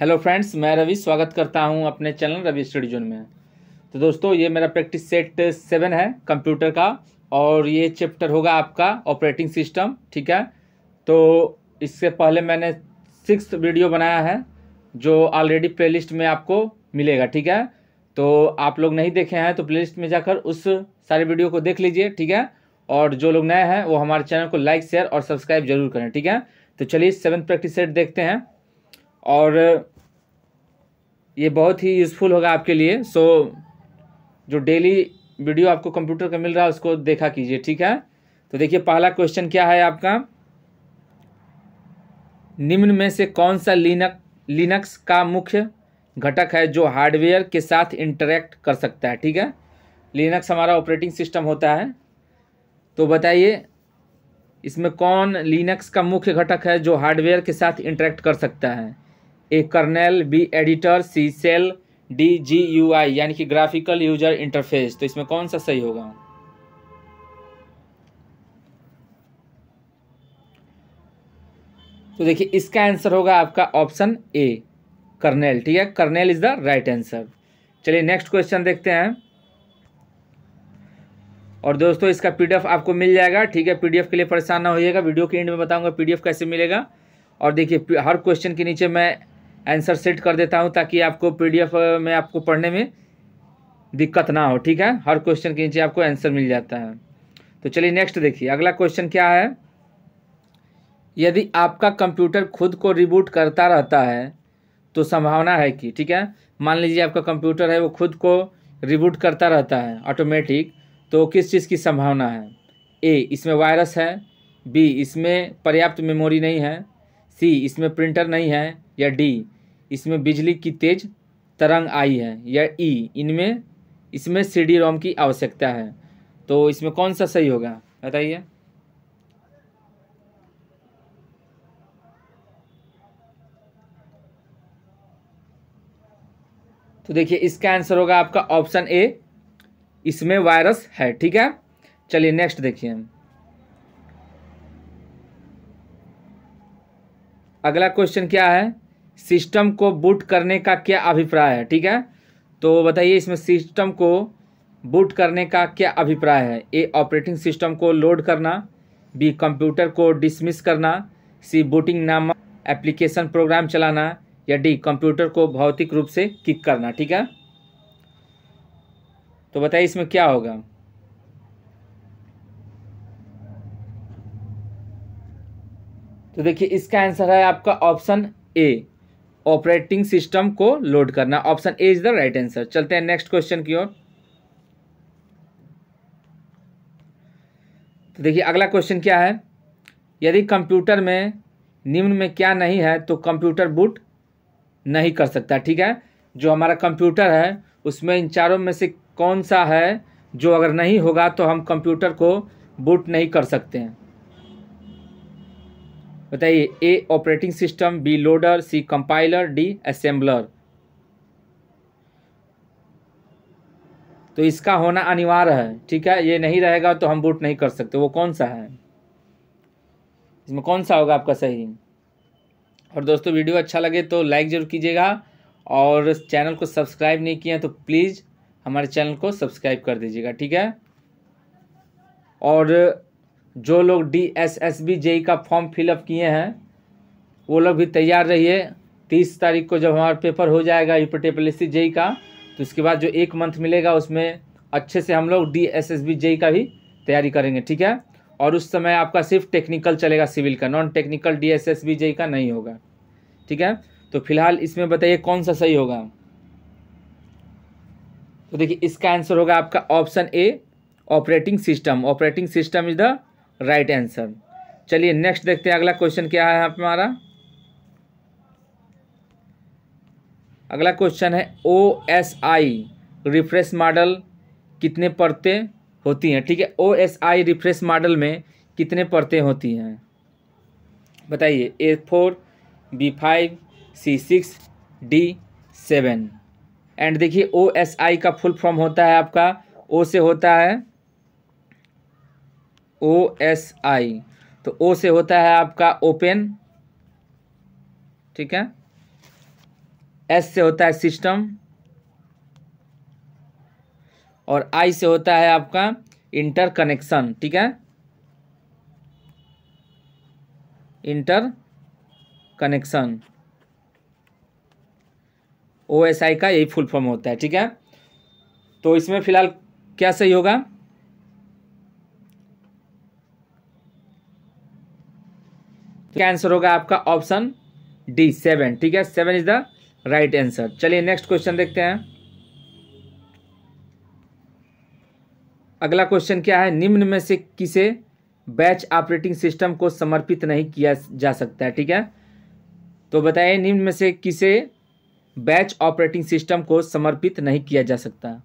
Hello friends मैं रवि स्वागत करता हूं अपने चैनल रवि स्टडी जोन में तो दोस्तों ये मेरा प्रैक्टिस सेट सेवन है कंप्यूटर का और ये चैप्टर होगा आपका ऑपरेटिंग सिस्टम ठीक है तो इससे पहले मैंने सिक्स वीडियो बनाया है जो ऑलरेडी प्लेलिस्ट में आपको मिलेगा ठीक है तो आप लोग नहीं देखे हैं तो प्ले में जाकर उस सारे वीडियो को देख लीजिए ठीक है और जो लोग नए हैं वो हमारे चैनल को लाइक शेयर और सब्सक्राइब जरूर करें ठीक है तो चलिए सेवन प्रैक्टिस सेट देखते हैं और ये बहुत ही यूज़फुल होगा आपके लिए सो so, जो डेली वीडियो आपको कंप्यूटर का मिल रहा है उसको देखा कीजिए ठीक है तो देखिए पहला क्वेश्चन क्या है आपका निम्न में से कौन सा लिनक लिनक्स का मुख्य घटक है जो हार्डवेयर के साथ इंटरेक्ट कर सकता है ठीक है लिनक्स हमारा ऑपरेटिंग सिस्टम होता है तो बताइए इसमें कौन लिनक्स का मुख्य घटक है जो हार्डवेयर के साथ इंटरेक्ट कर सकता है A kernel B editor C cell D G U I यानी कि ग्राफिकल यूजर इंटरफेस तो इसमें कौन सा सही होगा तो देखिए इसका आंसर होगा आपका ऑप्शन ए कर्नेल ठीक है kernel is the right answer चलिए नेक्स्ट क्वेश्चन देखते हैं और दोस्तों इसका पीडीएफ आपको मिल जाएगा ठीक है पीडीएफ के लिए परेशान ना होइएगा वीडियो के एंड में बताऊंगा पीडीएफ कैसे मिलेगा और देखिए हर क्वेश्चन के नीचे मैं आंसर सेट कर देता हूँ ताकि आपको पीडीएफ में आपको पढ़ने में दिक्कत ना हो ठीक है हर क्वेश्चन के नीचे आपको आंसर मिल जाता है तो चलिए नेक्स्ट देखिए अगला क्वेश्चन क्या है यदि आपका कंप्यूटर खुद को रिबूट करता रहता है तो संभावना है कि ठीक है मान लीजिए आपका कंप्यूटर है वो खुद को रिबूट करता रहता है ऑटोमेटिक तो किस चीज़ की संभावना है ए इसमें वायरस है बी इसमें पर्याप्त मेमोरी नहीं है सी इसमें प्रिंटर नहीं है या डी इसमें बिजली की तेज तरंग आई है या ई e। इनमें इसमें सी डी रोम की आवश्यकता है तो इसमें कौन सा सही होगा बताइए तो देखिए इसका आंसर होगा आपका ऑप्शन ए इसमें वायरस है ठीक है चलिए नेक्स्ट देखिए अगला क्वेश्चन क्या है सिस्टम को बूट करने का क्या अभिप्राय है ठीक है तो बताइए इसमें सिस्टम को बूट करने का क्या अभिप्राय है ए ऑपरेटिंग सिस्टम को लोड करना बी कंप्यूटर को डिसमिस करना सी बूटिंग नामक एप्लीकेशन प्रोग्राम चलाना या डी कंप्यूटर को भौतिक रूप से किक करना ठीक है तो बताइए इसमें क्या होगा तो देखिए इसका आंसर है आपका ऑप्शन ए ऑपरेटिंग सिस्टम को लोड करना option A is the right answer चलते हैं नेक्स्ट क्वेश्चन की ओर तो देखिए अगला क्वेश्चन क्या है यदि कंप्यूटर में निम्न में क्या नहीं है तो कंप्यूटर बूट नहीं कर सकता ठीक है जो हमारा कंप्यूटर है उसमें इन चारों में से कौन सा है जो अगर नहीं होगा तो हम कंप्यूटर को बूट नहीं कर सकते हैं बताइए A operating system B loader C compiler D assembler तो इसका होना अनिवार्य है ठीक है ये नहीं रहेगा तो हम बूट नहीं कर सकते वो कौन सा है इसमें कौन सा होगा आपका सही और दोस्तों वीडियो अच्छा लगे तो लाइक ज़रूर कीजिएगा और चैनल को सब्सक्राइब नहीं किया तो प्लीज़ हमारे चैनल को सब्सक्राइब कर दीजिएगा ठीक है और जो लोग D S S B JE का फॉर्म फिलअप किए हैं वो लोग भी तैयार रहिए तीस तारीख को जब हमारा पेपर हो जाएगा यूपीटेपलेसी जेई e का तो उसके बाद जो एक मंथ मिलेगा उसमें अच्छे से हम लोग D S S B JE का भी तैयारी करेंगे ठीक है और उस समय आपका सिर्फ टेक्निकल चलेगा सिविल का non technical D S S B JE का नहीं होगा ठीक है तो फिलहाल इसमें बताइए कौन सा सही होगा तो देखिए इसका आंसर होगा आपका option A operating system operating system is the right answer चलिए नेक्स्ट देखते हैं अगला क्वेश्चन क्या है हमारा अगला क्वेश्चन है O S I refresh model कितने परतें होती हैं ठीक है O S I refresh model में कितने परतें होती हैं बताइए A four B five C six D seven and देखिए ओ एस आई का फुल फॉर्म होता है आपका ओ से होता है ओ एस आई तो ओ से होता है आपका ओपन ठीक है एस से होता है सिस्टम और आई से होता है आपका इंटर कनेक्शन ठीक है interconnection O S I का यही फुल फॉर्म होता है ठीक है तो इसमें फिलहाल क्या सही होगा क्या तो आंसर होगा आपका ऑप्शन डी सेवन ठीक है seven is the right answer चलिए नेक्स्ट क्वेश्चन देखते हैं अगला क्वेश्चन क्या है निम्न में से किसे बैच ऑपरेटिंग सिस्टम को समर्पित नहीं किया जा सकता है ठीक है तो बताइए निम्न में से किसे बैच ऑपरेटिंग सिस्टम को समर्पित नहीं किया जा सकता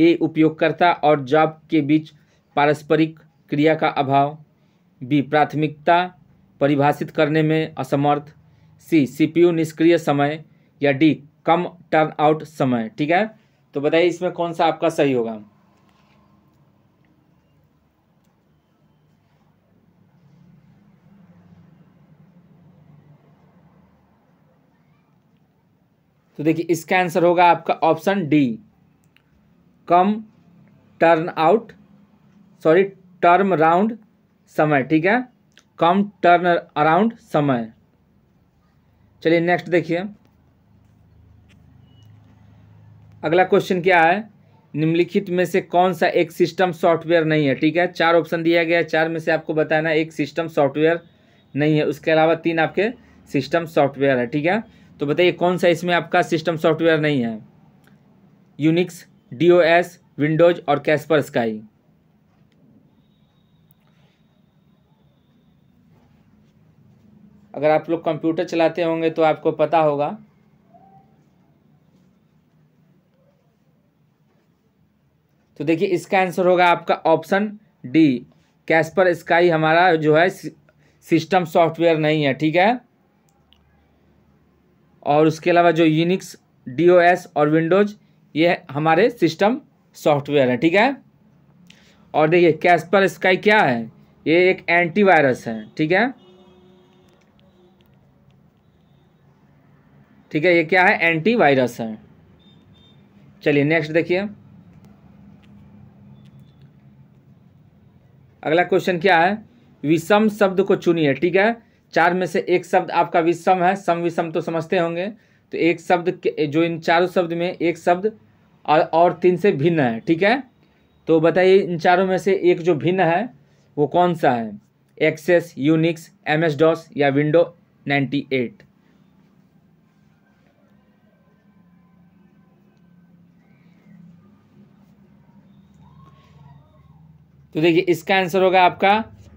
ए उपयोगकर्ता और जॉब के बीच पारस्परिक क्रिया का अभाव बी प्राथमिकता परिभाषित करने में असमर्थ सी सीपीयू निष्क्रिय समय या डी कम टर्न आउट समय ठीक है तो बताइए इसमें कौन सा आपका सही होगा तो देखिए इसका आंसर होगा आपका option D come turn out sorry term round समय ठीक है कम टर्न अराउंड समय चलिए नेक्स्ट देखिए अगला क्वेश्चन क्या है निम्नलिखित में से कौन सा एक सिस्टम सॉफ्टवेयर नहीं है ठीक है चार ऑप्शन दिया गया है चार में से आपको बताना एक सिस्टम सॉफ्टवेयर नहीं है उसके अलावा तीन आपके सिस्टम सॉफ्टवेयर है ठीक है तो बताइए कौन सा इसमें आपका सिस्टम सॉफ्टवेयर नहीं है यूनिक्स डी विंडोज और कैस्पर स्काई अगर आप लोग कंप्यूटर चलाते होंगे तो आपको पता होगा तो देखिए इसका आंसर होगा आपका ऑप्शन डी कैस्पर स्काई हमारा जो है सिस्टम सॉफ्टवेयर नहीं है ठीक है और उसके अलावा जो यूनिक्स डीओएस और विंडोज ये हमारे सिस्टम सॉफ्टवेयर है ठीक है और देखिए कैस्पर स्काई क्या है ये एक एंटीवायरस है ठीक है ठीक है ये क्या है एंटीवायरस है चलिए नेक्स्ट देखिए अगला क्वेश्चन क्या है विषम शब्द को चुनिए ठीक है चार में से एक शब्द आपका विषम है सम विषम तो समझते होंगे तो एक शब्द जो इन चारों शब्द में एक शब्द और, और तीन से भिन्न है ठीक है तो बताइए इन चारों में से एक जो भिन्न है वो कौन सा है access Unix M S DOS या विंडो नाइन्टी एट तो देखिए इसका आंसर होगा आपका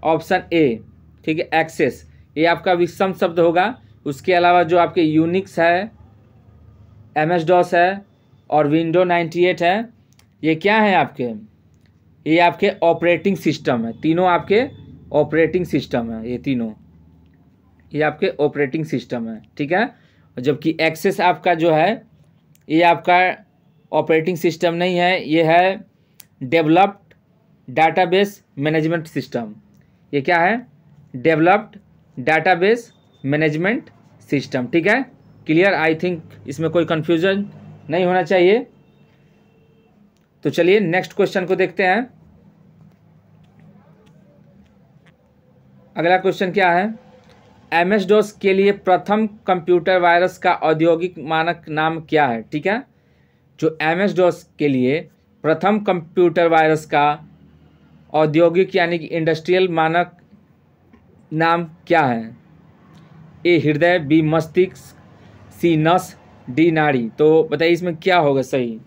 ऑप्शन ए ठीक है एक्सेस ये आपका विषम शब्द होगा उसके अलावा जो आपके यूनिक्स है एम एस डॉस है और विंडो नाइन्टी एट है ये क्या है आपके ये आपके ऑपरेटिंग सिस्टम है तीनों आपके ऑपरेटिंग सिस्टम है ये तीनों ये आपके ऑपरेटिंग सिस्टम है ठीक है जबकि एक्सेस आपका जो है ये आपका ऑपरेटिंग सिस्टम नहीं है ये है डेवलप्ड डाटाबेस मैनेजमेंट सिस्टम ये क्या है डेवलप्ड डाटाबेस मैनेजमेंट सिस्टम ठीक है क्लियर आई थिंक इसमें कोई कन्फ्यूजन नहीं होना चाहिए तो चलिए नेक्स्ट क्वेश्चन को देखते हैं अगला क्वेश्चन क्या है एम एस डोस के लिए प्रथम कंप्यूटर वायरस का औद्योगिक मानक नाम क्या है ठीक है जो एम एस डोस के लिए प्रथम कंप्यूटर वायरस का औद्योगिक यानी कि इंडस्ट्रियल मानक नाम क्या है ए हृदय बी मस्तिष्क सी नस डी नाड़ी तो बताइए इसमें क्या होगा सही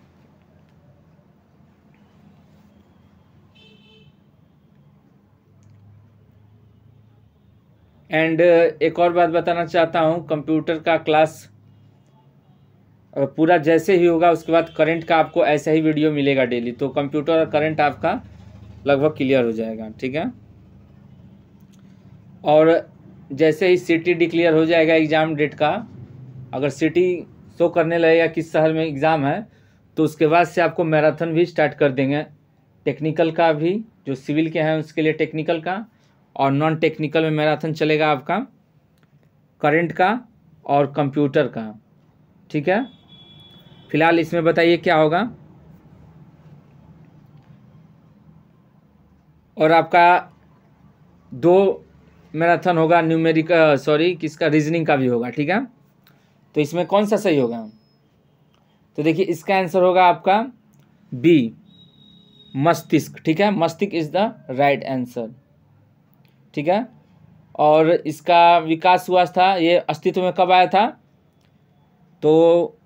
एंड एक और बात बताना चाहता हूँ कंप्यूटर का क्लास पूरा जैसे ही होगा उसके बाद करंट का आपको ऐसा ही वीडियो मिलेगा डेली तो कंप्यूटर और करंट आपका लगभग क्लियर हो जाएगा ठीक है और जैसे ही सिटी डिक्लेयर हो जाएगा एग्ज़ाम डेट का अगर सिटी शो करने लगेगा किस शहर में एग्ज़ाम है तो उसके बाद से आपको मैराथन भी स्टार्ट कर देंगे टेक्निकल का भी जो सिविल के हैं उसके लिए टेक्निकल का और नॉन टेक्निकल में मैराथन चलेगा आपका करंट का और कंप्यूटर का ठीक है फिलहाल इसमें बताइए क्या होगा और आपका दो मैराथन होगा न्यूमेरिक सॉरी किसका रीजनिंग का भी होगा ठीक है तो इसमें कौन सा सही होगा तो देखिए इसका आंसर होगा आपका बी मस्तिष्क ठीक है मस्तिष्क इज़ द राइट आंसर ठीक है और इसका विकास हुआ था ये अस्तित्व में कब आया था तो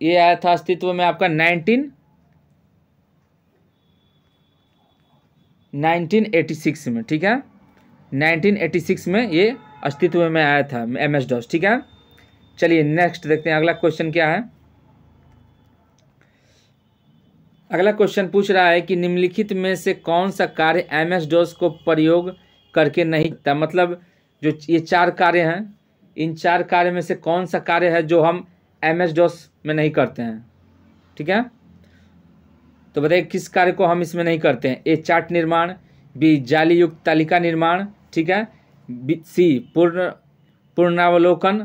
ये आया था अस्तित्व में आपका नाइनटीन 1986 में ठीक है 1986 में ये अस्तित्व में आया था एम एस डॉस ठीक है चलिए नेक्स्ट देखते हैं अगला क्वेश्चन क्या है अगला क्वेश्चन पूछ रहा है कि निम्नलिखित में से कौन सा कार्य एम एस डॉस को प्रयोग करके नहीं था मतलब जो ये चार कार्य हैं इन चार कार्य में से कौन सा कार्य है जो हम एम एस डॉस में नहीं करते हैं ठीक है तो बताइए किस कार्य को हम इसमें नहीं करते हैं ए चार्ट निर्माण बी जाली युक्त तालिका निर्माण ठीक है बी सी पूर्ण पूर्णावलोकन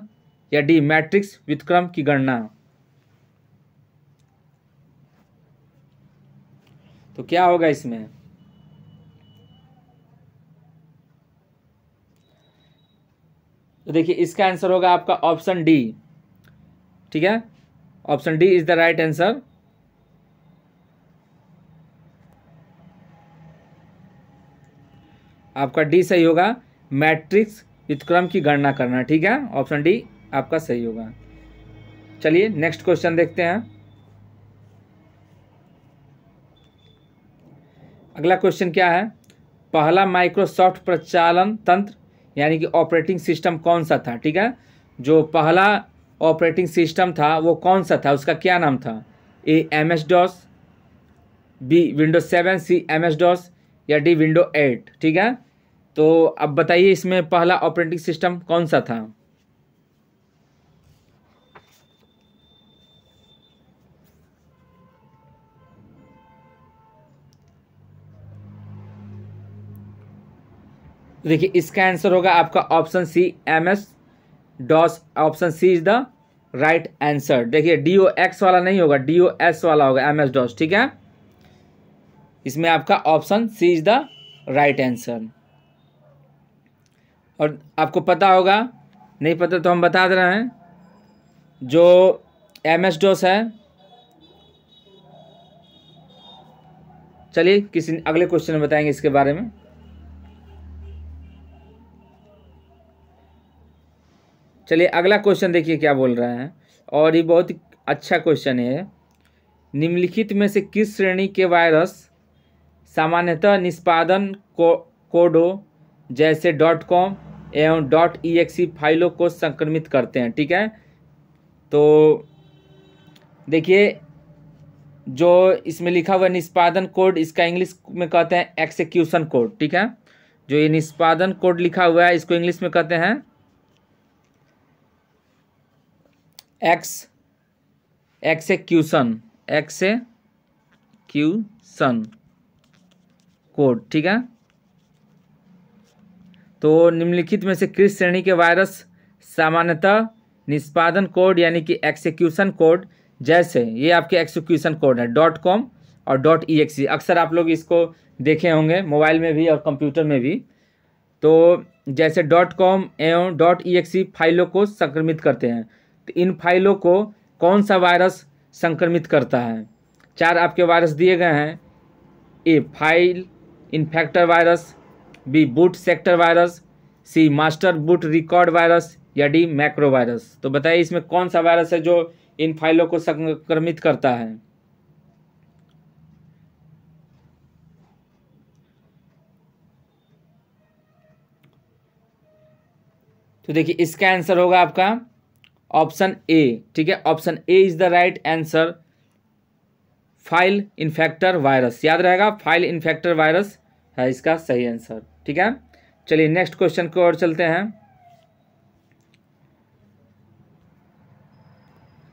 या डी मैट्रिक्स व्युतक्रम की गणना तो क्या होगा इसमें तो देखिए इसका आंसर होगा आपका ऑप्शन डी ठीक है option D is the right answer आपका डी सही होगा मैट्रिक्स व्युतक्रम की गणना करना ठीक है ऑप्शन डी आपका सही होगा चलिए नेक्स्ट क्वेश्चन देखते हैं अगला क्वेश्चन क्या है पहला माइक्रोसॉफ्ट प्रचालन तंत्र यानी कि ऑपरेटिंग सिस्टम कौन सा था ठीक है जो पहला ऑपरेटिंग सिस्टम था वो कौन सा था उसका क्या नाम था A M S DOS B Windows seven C M S DOS या डी विंडो एट ठीक है तो अब बताइए इसमें पहला ऑपरेटिंग सिस्टम कौन सा था देखिए इसका आंसर होगा आपका option C M S DOS option C is the right answer देखिए डी ओ एक्स वाला नहीं होगा डी ओ एस वाला होगा एम एस डॉस ठीक है इसमें आपका option C is the right answer और आपको पता होगा नहीं पता तो हम बता दे रहे हैं जो एम एस डोस है चलिए किसी अगले क्वेश्चन में बताएंगे इसके बारे में चलिए अगला क्वेश्चन देखिए क्या बोल रहे हैं और ये बहुत अच्छा क्वेश्चन है निम्नलिखित में से किस श्रेणी के वायरस सामान्यतः निष्पादन को, कोडो जैसे डॉट कॉम एवं डॉट ई एक्सी फाइलों को संक्रमित करते हैं ठीक है तो देखिए जो इसमें लिखा हुआ निष्पादन कोड इसका इंग्लिश में कहते हैं एक्सिक्यूशन कोड ठीक है जो ये निष्पादन कोड लिखा हुआ है इसको इंग्लिश में कहते हैं एक्स एक्सेक्यूशन एक्सेक्यूशन कोड ठीक है तो निम्नलिखित में से किस श्रेणी के वायरस सामान्यतः निष्पादन कोड यानी कि एक्सिक्यूशन कोड जैसे ये आपके एक्सिक्यूशन कोड है डॉट कॉम और डॉट ई अक्सर आप लोग इसको देखे होंगे मोबाइल में भी और कंप्यूटर में भी तो जैसे डॉट कॉम एवं डॉट ई एक्सी फाइलों को संक्रमित करते हैं तो इन फाइलों को कौन सा वायरस संक्रमित करता है चार आपके वायरस दिए गए हैं A file infector virus B boot sector virus C master boot record virus या डी मैक्रो वायरस तो बताइए इसमें कौन सा वायरस है जो इन फाइलों को संक्रमित करता है तो देखिए इसका आंसर होगा आपका ऑप्शन ए ठीक है option A is the right answer file infector virus याद रहेगा फाइल इन्फेक्टर वायरस है इसका सही आंसर ठीक है चलिए नेक्स्ट क्वेश्चन को और चलते हैं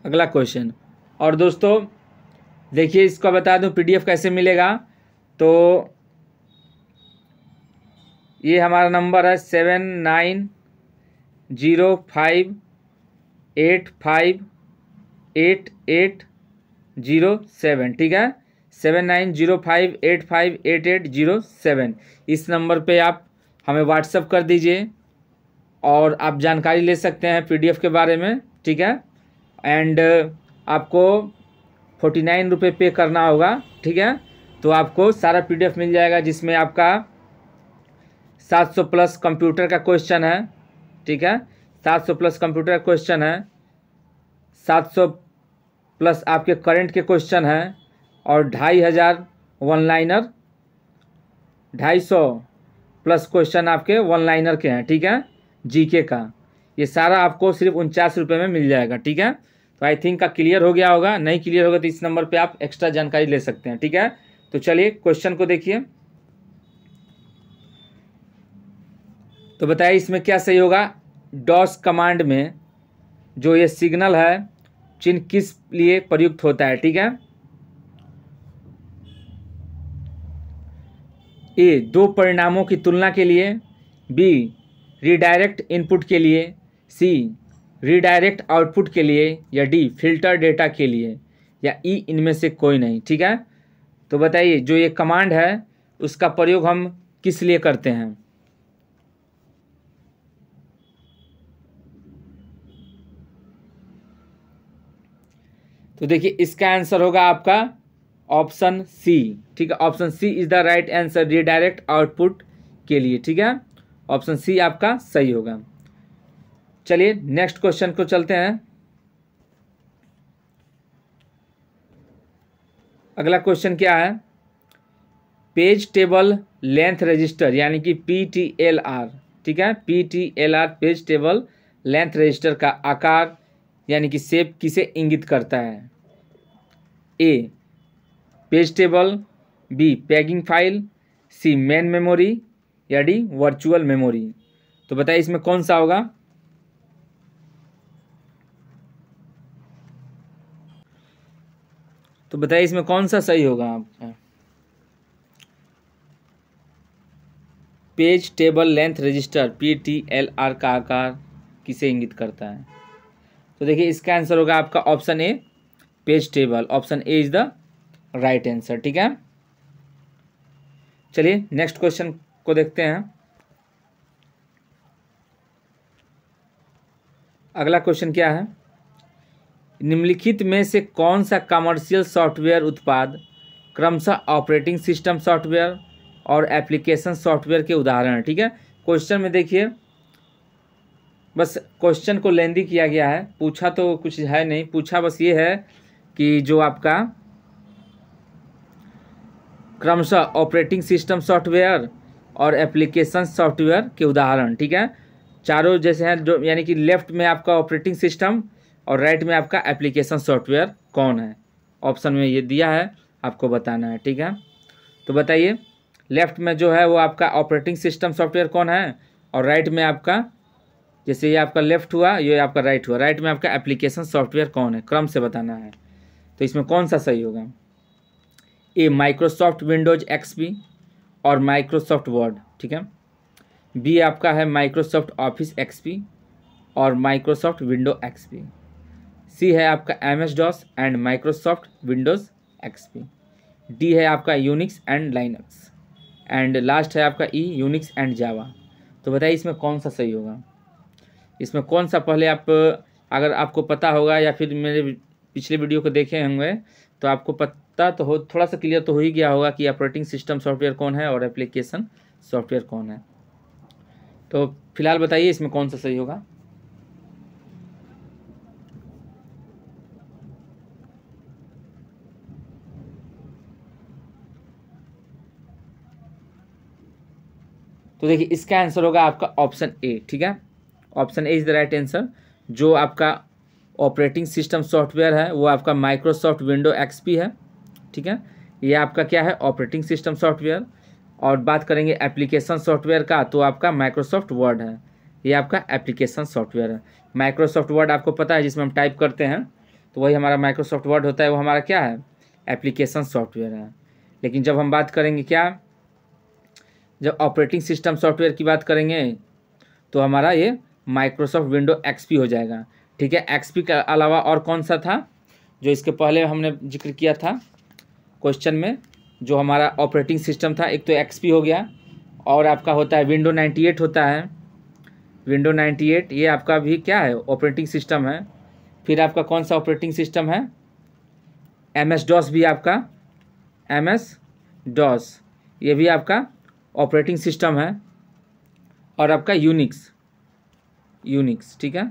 अगला क्वेश्चन और दोस्तों देखिए इसको बता दूं पीडीएफ कैसे मिलेगा तो ये हमारा नंबर है seven nine zero five eight five eight eight zero seven ठीक है seven nine zero five eight five eight eight zero seven इस नंबर पे आप हमें व्हाट्सअप कर दीजिए और आप जानकारी ले सकते हैं पीडीएफ के बारे में ठीक है एंड uh, आपको फोर्टी नाइन रुपये पे करना होगा ठीक है तो आपको सारा पीडीएफ मिल जाएगा जिसमें आपका सात सौ प्लस कंप्यूटर का क्वेश्चन है ठीक है सात सौ प्लस कंप्यूटर का क्वेश्चन है सात सौ प्लस आपके करेंट के क्वेश्चन हैं और ढाई हज़ार वन लाइनर ढाई सौ प्लस क्वेश्चन आपके वन लाइनर के हैं ठीक है जीके का ये सारा आपको सिर्फ उनचास रुपये में मिल जाएगा ठीक है तो आई थिंक का क्लियर हो गया होगा नहीं क्लियर होगा तो इस नंबर पे आप एक्स्ट्रा जानकारी ले सकते हैं ठीक है तो चलिए क्वेश्चन को देखिए तो बताइए इसमें क्या सही होगा डॉस कमांड में जो ये सिग्नल है चिन्ह किस लिए प्रयुक्त होता है ठीक है ए दो परिणामों की तुलना के लिए बी रीडायरेक्ट इनपुट के लिए सी रीडायरेक्ट आउटपुट के लिए या डी फिल्टर डेटा के लिए या ई e, इनमें से कोई नहीं ठीक है तो बताइए जो ये कमांड है उसका प्रयोग हम किस लिए करते हैं तो देखिए इसका आंसर होगा आपका ऑप्शन सी ठीक है option C is the right answer redirect output के लिए ठीक है ऑप्शन सी आपका सही होगा चलिए नेक्स्ट क्वेश्चन को चलते हैं अगला क्वेश्चन क्या है पेज टेबल लेंथ रजिस्टर यानी कि पी टी एल आर ठीक है P T L R page table length register का आकार यानी कि सेप किसे इंगित करता है A page table B packing file C main memory या डी वर्चुअल मेमोरी तो बताइए इसमें कौन सा होगा तो बताइए इसमें कौन सा सही होगा आपका page table length register P T L R का आकार किसे इंगित करता है तो देखिए इसका आंसर होगा आपका option A page table option A is the right answer ठीक है चलिए नेक्स्ट क्वेश्चन को देखते हैं अगला क्वेश्चन क्या है निम्नलिखित में से कौन सा कमर्शियल सॉफ्टवेयर उत्पाद क्रमशः ऑपरेटिंग सिस्टम सॉफ्टवेयर और एप्लीकेशन सॉफ्टवेयर के उदाहरण है ठीक है क्वेश्चन में देखिए बस क्वेश्चन को लेंदी किया गया है पूछा तो कुछ है नहीं पूछा बस ये है कि जो आपका क्रमशः ऑपरेटिंग सिस्टम सॉफ्टवेयर और एप्लीकेशन सॉफ्टवेयर के उदाहरण ठीक है चारों जैसे हैं जो यानी कि लेफ्ट में आपका ऑपरेटिंग सिस्टम और राइट में आपका एप्लीकेशन सॉफ्टवेयर कौन है ऑप्शन में ये दिया है आपको बताना है ठीक है तो बताइए लेफ्ट में जो है वो आपका ऑपरेटिंग सिस्टम सॉफ्टवेयर कौन है और राइट में आपका जैसे ये आपका लेफ्ट हुआ ये आपका राइट हुआ राइट में आपका एप्लीकेशन सॉफ्टवेयर कौन है क्रम से बताना है तो इसमें कौन सा सही होगा ए माइक्रोसॉफ्ट विंडोज एक्सपी और माइक्रोसॉफ्ट वर्ड ठीक है बी आपका है माइक्रोसॉफ्ट ऑफिस एक्सपी और माइक्रोसॉफ्ट विंडो एक्सपी सी है आपका M S DOS and Microsoft Windows XP D है आपका Unix and Linux and last है आपका ई यूनिक्स एंड जावा तो बताइए इसमें कौन सा सही होगा इसमें कौन सा पहले आप अगर आपको पता होगा या फिर मेरे पिछले वीडियो को देखे होंगे तो आपको पत, रास्ता तो हो थोड़ा सा क्लियर तो हो ही गया होगा कि ऑपरेटिंग सिस्टम सॉफ्टवेयर कौन है और एप्लीकेशन सॉफ्टवेयर कौन है तो फिलहाल बताइए इसमें कौन सा सही होगा तो देखिए इसका आंसर होगा आपका ऑप्शन ए ठीक है option A is the right answer जो आपका ऑपरेटिंग सिस्टम सॉफ्टवेयर है वो आपका माइक्रोसॉफ्ट विंडो एक्सपी है ठीक है ये आपका क्या है ऑपरेटिंग सिस्टम सॉफ्टवेयर और बात करेंगे एप्लीकेशन सॉफ्टवेयर का तो आपका माइक्रोसॉफ्ट वर्ड है ये आपका एप्लीकेशन सॉफ्टवेयर है माइक्रोसॉफ्ट वर्ड आपको पता है जिसमें हम टाइप करते हैं तो वही हमारा माइक्रोसॉफ्ट वर्ड होता है वो हमारा क्या है एप्लीकेशन सॉफ्टवेयर है लेकिन जब हम बात करेंगे क्या जब ऑपरेटिंग सिस्टम सॉफ्टवेयर की बात करेंगे तो हमारा ये माइक्रोसॉफ्ट विंडो एक्सपी हो जाएगा ठीक है एक्सपी के अलावा और कौन सा था जो इसके पहले हमने जिक्र किया था क्वेश्चन में जो हमारा ऑपरेटिंग सिस्टम था एक तो एक्सपी हो गया और आपका होता है विंडो 98 होता है विंडो 98 ये आपका भी क्या है ऑपरेटिंग सिस्टम है फिर आपका कौन सा ऑपरेटिंग सिस्टम है एम एस डॉस भी आपका एम एस डॉस ये भी आपका ऑपरेटिंग सिस्टम है और आपका यूनिक्स यूनिक्स ठीक है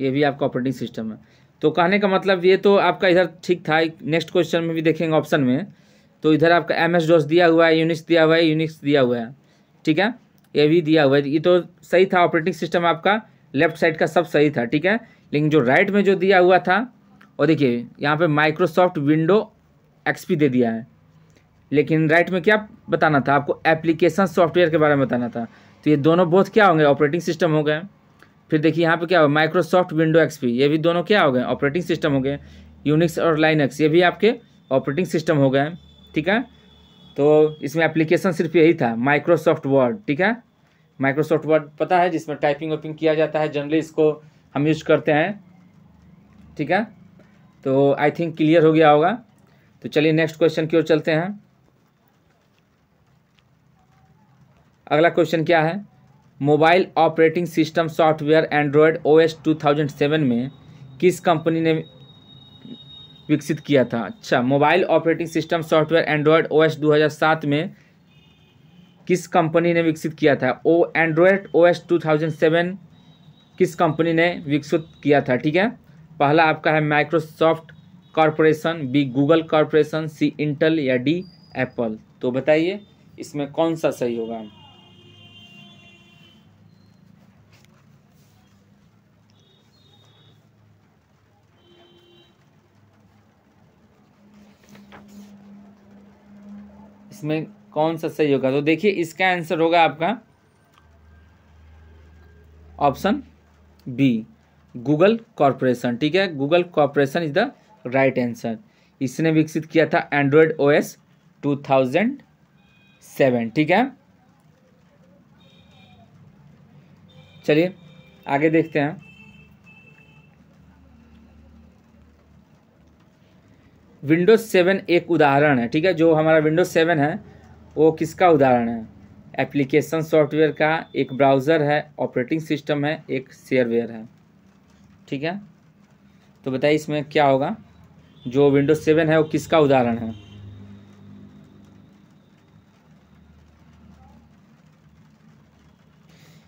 ये भी आपका ऑपरेटिंग सिस्टम है तो कहने का मतलब ये तो आपका इधर ठीक था नेक्स्ट क्वेश्चन में भी देखेंगे ऑप्शन में तो इधर आपका एम एस डोस दिया हुआ है यूनिक्स दिया हुआ है यूनिक्स दिया हुआ है ठीक है ये भी दिया हुआ है ये तो सही था ऑपरेटिंग सिस्टम आपका लेफ्ट साइड का सब सही था ठीक है लेकिन जो राइट में जो दिया हुआ था और देखिए यहाँ पे माइक्रोसॉफ्ट विंडो एक्सपी दे दिया है लेकिन राइट में क्या बताना था आपको एप्लीकेशन सॉफ्टवेयर के बारे में बताना था तो ये दोनों बोथ क्या होंगे ऑपरेटिंग सिस्टम हो गए फिर देखिए यहाँ पे क्या होगा माइक्रोसॉफ्ट विंडो एक्सपी ये भी दोनों क्या हो गए ऑपरेटिंग सिस्टम हो गए यूनिक्स और लाइनक्स ये भी आपके ऑपरेटिंग सिस्टम हो गए ठीक है तो इसमें एप्लीकेशन सिर्फ यही था माइक्रोसॉफ्ट वर्ड ठीक है माइक्रोसॉफ्ट वर्ड पता है जिसमें टाइपिंग वाइपिंग किया जाता है जनरली इसको हम यूज करते हैं ठीक है तो आई थिंक क्लियर हो गया होगा तो चलिए नेक्स्ट क्वेश्चन की ओर चलते हैं अगला क्वेश्चन क्या है mobile operating system software Android OS 2007 में किस कंपनी ने विकसित किया था अच्छा mobile operating system software Android OS 2007 में किस कंपनी ने विकसित किया था ओ एंड्रॉयड ओएस 2007 किस कंपनी ने विकसित किया था ठीक है पहला आपका है Microsoft corporation B Google corporation C Intel या डी एप्पल तो बताइए इसमें कौन सा सही होगा इसमें कौन सा सही होगा तो देखिए इसका आंसर होगा आपका ऑप्शन बी गूगल कॉरपोरेशन ठीक है Google corporation is the right answer इसने विकसित किया था एंड्रॉयड ओएस 2007 ठीक है चलिए आगे देखते हैं विंडोज़ सेवन एक उदाहरण है ठीक है जो हमारा विंडोज़ सेवन है वो किसका उदाहरण है एप्लीकेशन सॉफ्टवेयर का एक ब्राउज़र है ऑपरेटिंग सिस्टम है एक शेयरवेयर है ठीक है तो बताइए इसमें क्या होगा जो विंडोज़ सेवन है वो किसका उदाहरण है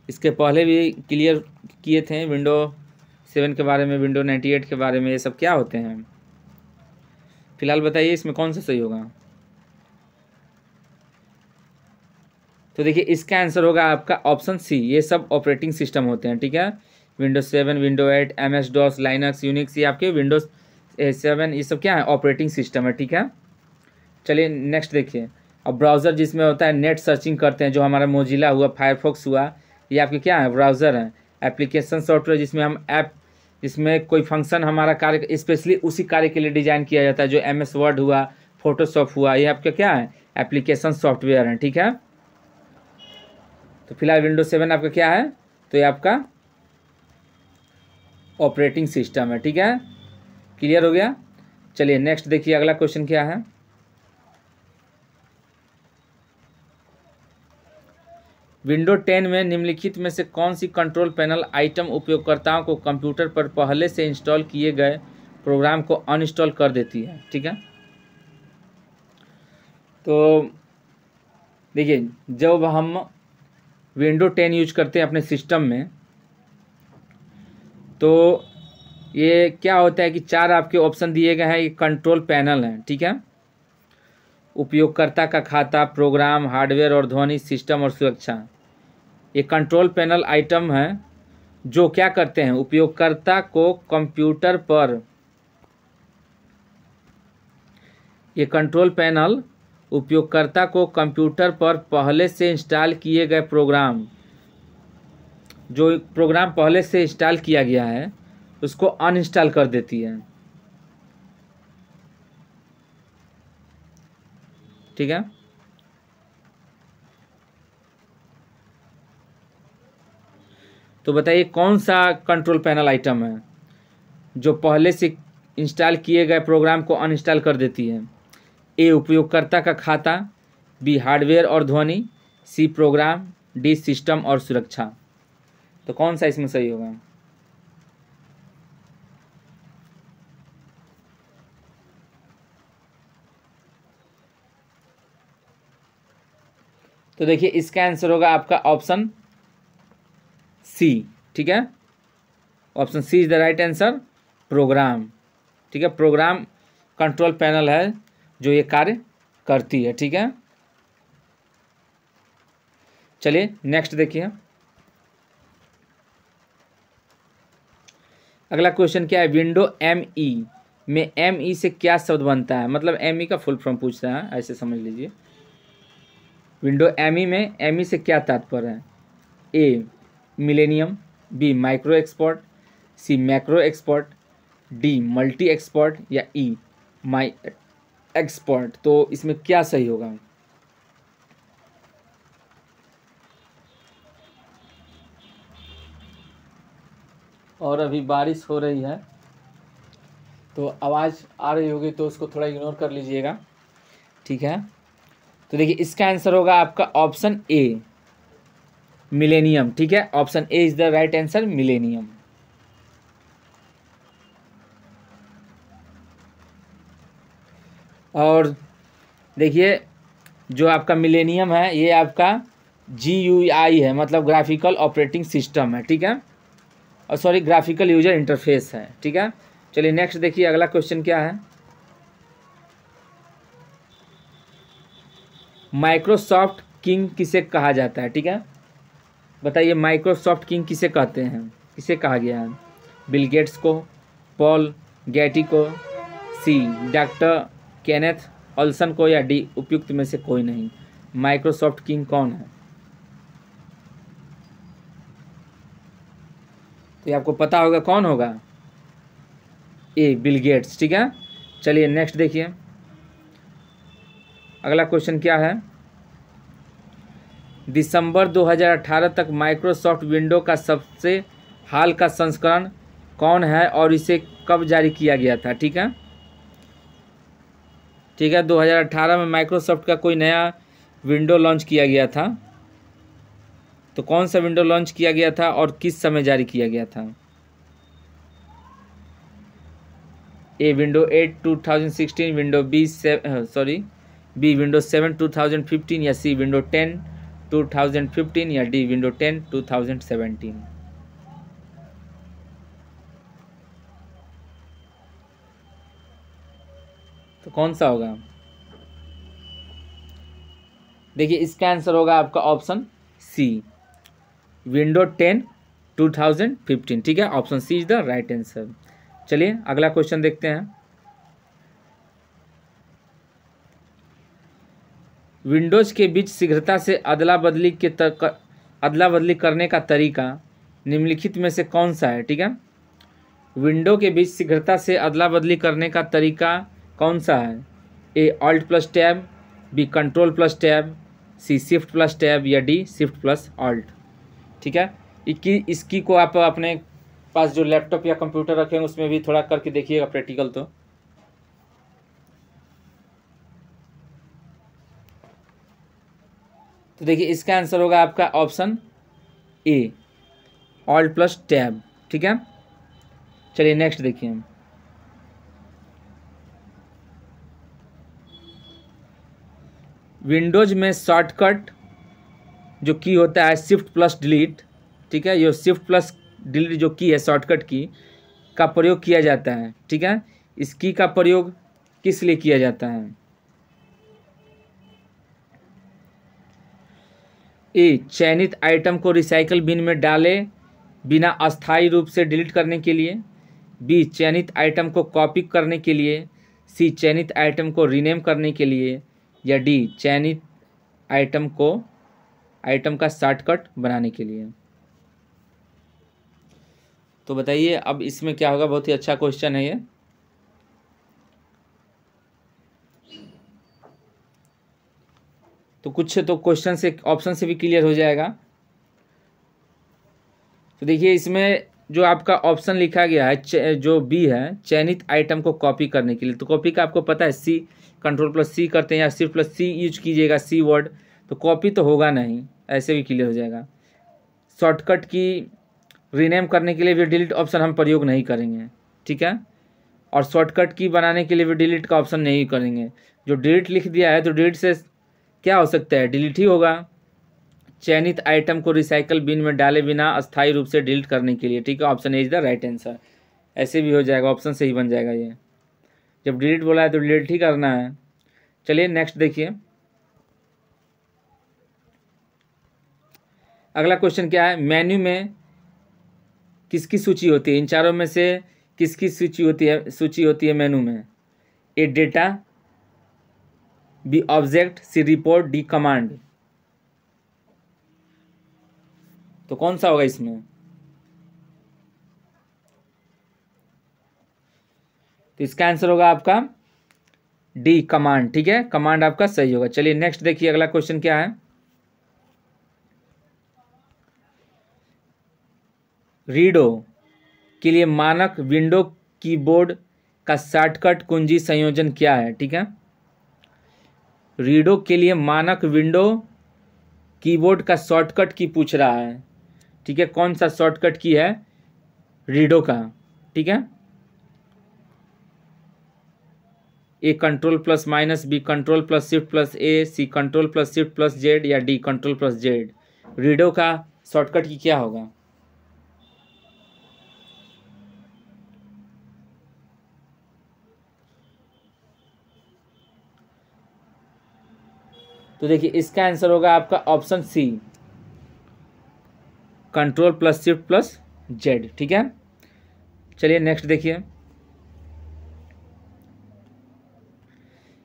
इसके पहले भी क्लियर किए थे विंडो सेवन के बारे में विंडो नाइन्टी एट के बारे में ये सब क्या होते हैं फिलहाल बताइए इसमें कौन सा सही होगा तो देखिए इसका आंसर होगा आपका ऑप्शन सी ये सब ऑपरेटिंग सिस्टम होते हैं ठीक है Windows seven window eight M S DOS Linux Unix ये आपके विंडोज सेवन ये सब क्या है ऑपरेटिंग सिस्टम है ठीक है चलिए नेक्स्ट देखिए अब ब्राउज़र जिसमें होता है नेट सर्चिंग करते हैं जो हमारा मोजिला हुआ फायरफॉक्स हुआ ये आपके क्या है ब्राउज़र है एप्लीकेशन सॉफ्टवेयर जिसमें हम ऐप इसमें कोई फंक्शन हमारा कार्य स्पेशली उसी कार्य के लिए डिज़ाइन किया जाता है जो एम एस वर्ड हुआ फोटोशॉप हुआ ये आपका क्या है एप्लीकेशन सॉफ्टवेयर है ठीक है तो फिलहाल विंडो सेवन आपका क्या है तो ये आपका ऑपरेटिंग सिस्टम है ठीक है क्लियर हो गया चलिए नेक्स्ट देखिए अगला क्वेश्चन क्या है विंडो 10 में निम्नलिखित में से कौन सी कंट्रोल पैनल आइटम उपयोगकर्ताओं को कंप्यूटर पर पहले से इंस्टॉल किए गए प्रोग्राम को अनइंस्टॉल कर देती है ठीक है तो देखिए जब हम विंडो टेन यूज करते हैं अपने सिस्टम में तो ये क्या होता है कि चार आपके ऑप्शन दिए गए हैं ये कंट्रोल पैनल हैं ठीक है उपयोगकर्ता का खाता प्रोग्राम हार्डवेयर और ध्वनि सिस्टम और सुरक्षा ये कंट्रोल पैनल आइटम हैं जो क्या करते हैं उपयोगकर्ता को कंप्यूटर पर ये कंट्रोल पैनल उपयोगकर्ता को कंप्यूटर पर पहले से इंस्टॉल किए गए प्रोग्राम जो प्रोग्राम पहले से इंस्टॉल किया गया है उसको अनइंस्टॉल कर देती है ठीक है तो बताइए कौन सा कंट्रोल पैनल आइटम है जो पहले से इंस्टॉल किए गए प्रोग्राम को अनइंस्टॉल कर देती है ए उपयोगकर्ता का खाता बी हार्डवेयर और ध्वनि सी प्रोग्राम डी सिस्टम और सुरक्षा तो कौन सा इसमें सही होगा तो देखिए इसका आंसर होगा आपका ऑप्शन सी ठीक है option C is the right answer program ठीक है प्रोग्राम कंट्रोल पैनल है जो ये कार्य करती है ठीक है चलिए नेक्स्ट देखिए अगला क्वेश्चन क्या है विंडो एम ई में एम ई e से क्या शब्द बनता है मतलब एम ई e का फुल फॉर्म पूछता है ऐसे समझ लीजिए विंडो एम ई e में एम ई e से क्या तात्पर्य है A millennium B micro export C macro expert D multi expert या ई e, माई एक्सपोर्ट तो इसमें क्या सही होगा और अभी बारिश हो रही है तो आवाज़ आ रही होगी तो उसको थोड़ा इग्नोर कर लीजिएगा ठीक है तो देखिए इसका आंसर होगा आपका ऑप्शन ए मिलेनियम ठीक है option A is the right answer millennium और देखिए जो आपका मिलेनियम है ये आपका जी यू आई है मतलब ग्राफिकल ऑपरेटिंग सिस्टम है ठीक है और सॉरी ग्राफिकल यूजर इंटरफेस है ठीक है चलिए नेक्स्ट देखिए अगला क्वेश्चन क्या है माइक्रोसॉफ्ट किंग किसे कहा जाता है ठीक है बताइए माइक्रोसॉफ्ट किंग किसे कहते हैं किसे कहा गया है बिल गेट्स को पॉल गैटी को सी डॉक्टर कैनेथ ऑल्सन को या डी उपयुक्त में से कोई नहीं माइक्रोसॉफ्ट किंग कौन है तो ये आपको पता होगा कौन होगा ए बिल गेट्स ठीक है चलिए नेक्स्ट देखिए अगला क्वेश्चन क्या है दिसंबर 2018 तक माइक्रोसॉफ्ट विंडो का सबसे हाल का संस्करण कौन है और इसे कब जारी किया गया था ठीक है ठीक है 2018 में माइक्रोसॉफ्ट का कोई नया विंडो लॉन्च किया गया था तो कौन सा विंडो लॉन्च किया गया था और किस समय जारी किया गया था A window eight two thousand sixteen window B sorry B window seven two thousand fifteen या C window ten two thousand fifteen या D window ten two thousand seventeen तो कौन सा होगा देखिए इसका आंसर होगा आपका option C window ten two thousand fifteen ठीक है option C is the right answer चलिए अगला क्वेश्चन देखते हैं विंडोज़ के बीच शीघ्रता से अदला बदली के तर, अदला बदली करने का तरीका निम्नलिखित में से कौन सा है ठीक है विंडो के बीच शीघ्रता से अदला बदली करने का तरीका कौन सा है A alt plus tab B control plus tab C shift plus tab या डी शिफ्ट प्लस ऑल्ट ठीक है इक्की इसकी को आप अपने पास जो लैपटॉप या कंप्यूटर रखें उसमें भी थोड़ा करके देखिएगा प्रैक्टिकल तो तो देखिए इसका आंसर होगा आपका option A alt plus tab ठीक है चलिए नेक्स्ट देखिए विंडोज में शॉर्टकट जो की होता है शिफ्ट प्लस डिलीट ठीक है ये शिफ्ट प्लस डिलीट जो की है शॉर्टकट की का प्रयोग किया जाता है ठीक है इस की का प्रयोग किस लिए किया जाता है ए चयनित आइटम को रिसाइकल बिन में डालें बिना अस्थायी रूप से डिलीट करने के लिए बी चयनित आइटम को कॉपी करने के लिए सी चयनित आइटम को रीनेम करने के लिए या डी चयनित आइटम को आइटम का शॉर्टकट बनाने के लिए तो बताइए अब इसमें क्या होगा बहुत ही अच्छा क्वेश्चन है ये तो कुछ तो क्वेश्चन से ऑप्शन से भी क्लियर हो जाएगा तो देखिए इसमें जो आपका ऑप्शन लिखा गया है जो बी है चयनित आइटम को कॉपी करने के लिए तो कॉपी का आपको पता है सी कंट्रोल प्लस सी करते हैं या सी प्लस सी यूज कीजिएगा सी वर्ड तो कॉपी तो होगा नहीं ऐसे भी क्लियर हो जाएगा शॉर्टकट की रीनेम करने के लिए भी डिलीट ऑप्शन हम प्रयोग नहीं करेंगे ठीक है और शॉर्टकट की बनाने के लिए भी डिलीट का ऑप्शन नहीं करेंगे जो डिलीट लिख दिया है तो डिलीट से क्या हो सकता है डिलीट ही होगा चयनित आइटम को रिसाइकल बिन में डाले बिना अस्थायी रूप से डिलीट करने के लिए ठीक है option A is the right answer ऐसे भी हो जाएगा ऑप्शन सही बन जाएगा ये जब डिलीट बोला है तो डिलीट ही करना है चलिए नेक्स्ट देखिए अगला क्वेश्चन क्या है मेन्यू में किसकी सूची होती है इन चारों में से किसकी सूची होती है सूची होती है मेनू में A data B object C report D command तो कौन सा होगा इसमें तो इसका आंसर होगा आपका डी कमांड ठीक है कमांड आपका सही होगा चलिए नेक्स्ट देखिए अगला क्वेश्चन क्या है रीडो के लिए मानक विंडो कीबोर्ड का शॉर्टकट कुंजी संयोजन क्या है ठीक है रीडो के लिए मानक विंडो कीबोर्ड का शॉर्टकट की पूछ रहा है ठीक है कौन सा शॉर्टकट की है रीडो का ठीक है A control plus minus B control plus shift plus A C control plus shift plus Z या D control plus Z redo का शॉर्टकट की क्या होगा तो देखिए इसका आंसर होगा आपका option C control plus shift plus Z ठीक है चलिए नेक्स्ट देखिए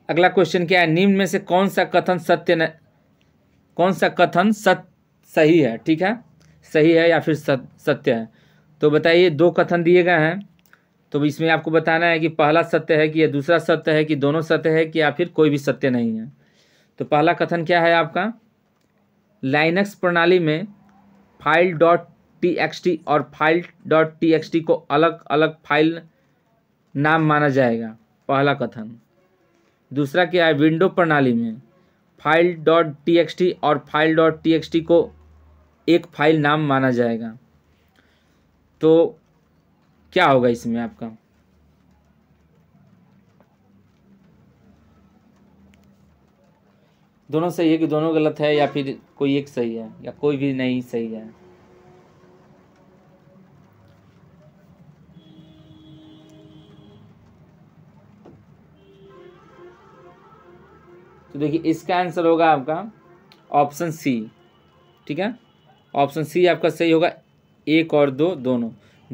अगला क्वेश्चन क्या है निम्न में से कौन सा कथन सत्य न कौन सा कथन सत सही है ठीक है सही है या फिर सत, सत्य है तो बताइए दो कथन दिए गए हैं तो इसमें आपको बताना है कि पहला सत्य है कि या दूसरा सत्य है कि दोनों सत्य है कि या फिर कोई भी सत्य नहीं है तो पहला कथन क्या है आपका लाइनक्स प्रणाली में फाइल डॉट टी और फाइल डॉट टी को अलग अलग फाइल नाम माना जाएगा पहला कथन दूसरा क्या है विंडो प्रणाली में फाइल डॉट टी और फाइल डॉट टी को एक फाइल नाम माना जाएगा तो क्या होगा इसमें आपका दोनों सही है कि दोनों गलत है या फिर कोई एक सही है या कोई भी नहीं सही है तो देखिए इसका आंसर होगा आपका ऑप्शन सी ठीक है ऑप्शन सी आपका सही होगा एक और दो दोनों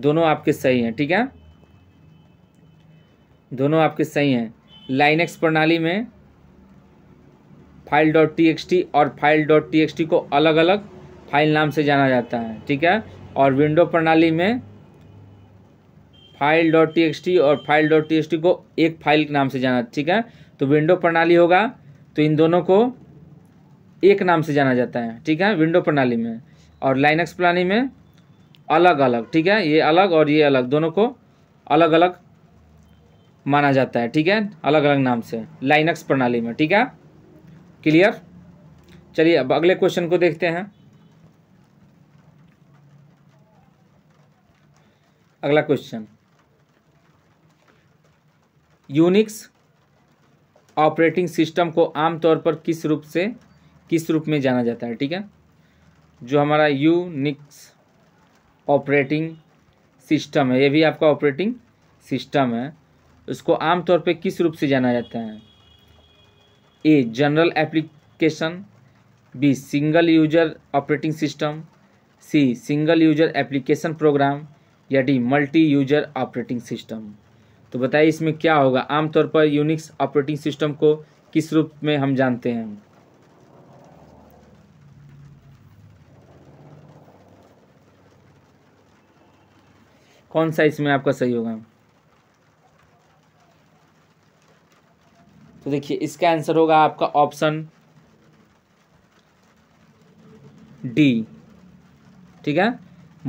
दोनों आपके सही हैं ठीक है दोनों आपके सही हैं लाइनेक्स प्रणाली में फाइल डॉट टी और फाइल डॉट टी को अलग अलग फाइल नाम से जाना जाता है ठीक है और विंडो प्रणाली में फाइल डॉट टी और फाइल डॉट टी को एक फाइल के नाम से जाना ठीक है तो विंडो प्रणाली होगा तो इन दोनों को एक नाम से जाना जाता है ठीक है विंडो प्रणाली में और लाइनक्स प्रणाली में अलग अलग ठीक है ये अलग और ये अलग दोनों को अलग अलग माना जाता है ठीक है अलग अलग नाम से लाइनक्स प्रणाली में ठीक है क्लियर चलिए अब अगले क्वेश्चन को देखते हैं अगला क्वेश्चन यूनिक्स ऑपरेटिंग सिस्टम को आमतौर पर किस रूप से किस रूप में जाना जाता है ठीक है जो हमारा यूनिक्स ऑपरेटिंग सिस्टम है ये भी आपका ऑपरेटिंग सिस्टम है उसको आमतौर पर किस रूप से जाना जाता है A general application B single user operating system C single user application program या D multi user operating system तो बताइए इसमें क्या होगा आमतौर पर यूनिक्स ऑपरेटिंग सिस्टम को किस रूप में हम जानते हैं कौन सा इसमें आपका सही होगा तो देखिए इसका आंसर होगा आपका ऑप्शन डी ठीक है